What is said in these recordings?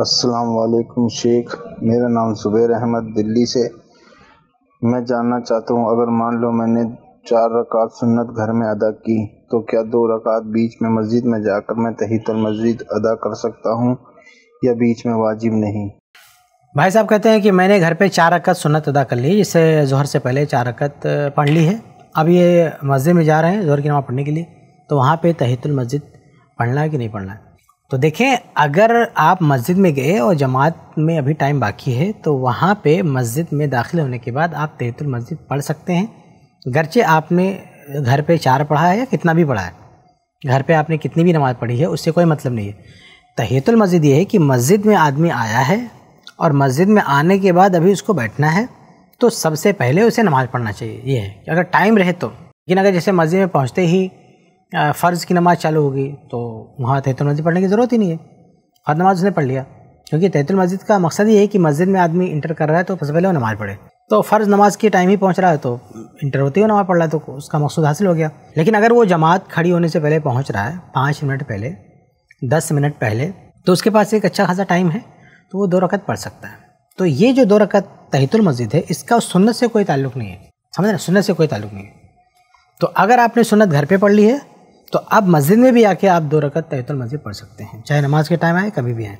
अस्सलाम वालेकुम शेख मेरा नाम सुबेर अहमद दिल्ली से मैं जानना चाहता हूँ अगर मान लो मैंने चार रकात सुन्नत घर में अदा की तो क्या दो रकात बीच में मस्जिद में जाकर मैं तहितुल मस्जिद अदा कर सकता हूँ या बीच में वाजिब नहीं भाई साहब कहते हैं कि मैंने घर पे चार रकत सुन्नत अदा कर ली इससे जहर से पहले चार रकत पढ़ ली है अब ये मस्जिद में जा रहे हैं जहर की नमाज़ पढ़ने के लिए तो वहाँ पे तहितुल मस्जिद पढ़ना है कि नहीं पढ़ना है तो देखें अगर आप मस्जिद में गए और जमात में अभी टाइम बाकी है तो वहाँ पे मस्जिद में दाखिल होने के बाद आप तहतुल मस्जिद पढ़ सकते हैं गरचे आपने घर पे चार पढ़ा है या कितना भी पढ़ा है घर पे आपने कितनी भी नमाज़ पढ़ी है उससे कोई मतलब नहीं है तहतुल मस्जिद ये है कि मस्जिद में आदमी आया है और मस्जिद में आने के बाद अभी उसको बैठना है तो सबसे पहले उसे नमाज़ पढ़ना चाहिए ये है अगर टाइम रहे तो लेकिन अगर जैसे मस्जिद में पहुँचते ही फ़र्ज़ की नमाज़ चालू होगी तो वहाँ तैतुल मस्जिद पढ़ने की ज़रूरत ही नहीं है फ़र्ज़ नमाज उसने पढ़ लिया क्योंकि तैतुल मस्जिद का मकसद ये है कि मस्जिद में आदमी इंटर कर रहा है तो सबसे पहले वो नमाज़ पढ़े तो फ़र्ज़ नमाज के टाइम ही पहुँच रहा है तो इंटर होते हुए नमाज़ पढ़ रहा है तो उसका मकसद हासिल हो गया लेकिन अगर वो जमात खड़ी होने से पहले पहुँच रहा है पाँच मिनट पहले दस मिनट पहले तो उसके पास एक अच्छा खासा टाइम है तो वो दो रकत पढ़ सकता है तो ये जो दो रकत तहतुल मस्जिद है इसका सुन्नत से कोई ताल्लुक़ नहीं है समझ रहे सुन्नत से कोई ताल्लुक़ नहीं है तो अगर आपने सुन्नत घर पे पढ़ ली है तो आप मस्जिद में भी आके आप दो रकत तैतुल मस्जिद पढ़ सकते हैं चाहे नमाज के टाइम आए कभी भी आए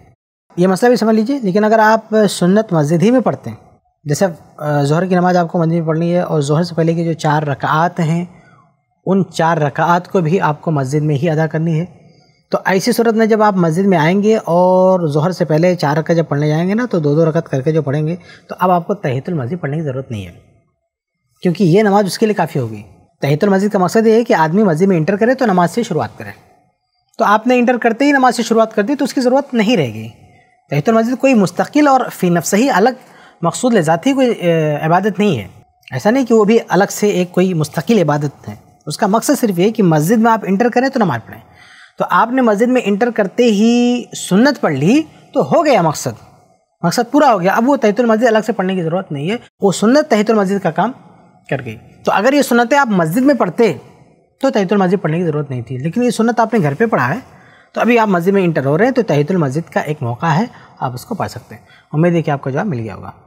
ये मसला भी समझ लीजिए लेकिन अगर आप सुन्नत मस्जिद ही में पढ़ते हैं जैसे जहर की नमाज़ आपको मस्जिद में पढ़नी है और जहर से पहले की जो चार रकात हैं उन चार रकात को भी आपको मस्जिद में ही अदा करनी है तो ऐसी सूरत में जब आप मस्जिद में आएंगे और जहर से पहले चार रकत जब पढ़ने जाएंगे ना तो दो दो रकत करके जो पढ़ेंगे तो अब आपको तहतुल मस्जिद पढ़ने की ज़रूरत नहीं है क्योंकि ये नमाज़ उसके लिए काफ़ी होगी तहितुल मस्जिद का मकसद ये है कि आदमी मस्जिद में इंटर करे तो नमाज से शुरुआत करे तो आपने इंटर करते ही नमाज से शुरुआत कर दी तो उसकी ज़रूरत नहीं रहेगी तहितुल मस्जिद कोई मुस्तकिल और फ़ी नफ्स ही अलग मकसूद लजाती कोई इबादत नहीं है ऐसा नहीं कि वो भी अलग से एक कोई मुस्तकिल इबादत है उसका मकसद सिर्फ ये कि मस्जिद में आप इंटर करें तो नमाज पढ़ें तो आपने मस्जिद में इंटर करते ही सुन्नत पढ़ ली तो हो गया मकसद मकसद पूरा हो गया अब वो तहतुल मस्जिद अलग से पढ़ने की ज़रूरत नहीं है वो सुन्नत तहतुल मस्जिद का काम कर गई तो अगर ये सुनतें आप मस्जिद में पढ़ते तो तहतुल मस्जिद पढ़ने की ज़रूरत नहीं थी लेकिन ये सुनत आपने घर पर पढ़ा है तो अभी आप मस्जिद में इंटर हो रहे हैं तो तहतुल मस्जिद का एक मौका है आप उसको पढ़ सकते हैं उम्मीद है कि आपको जवाब मिल गया होगा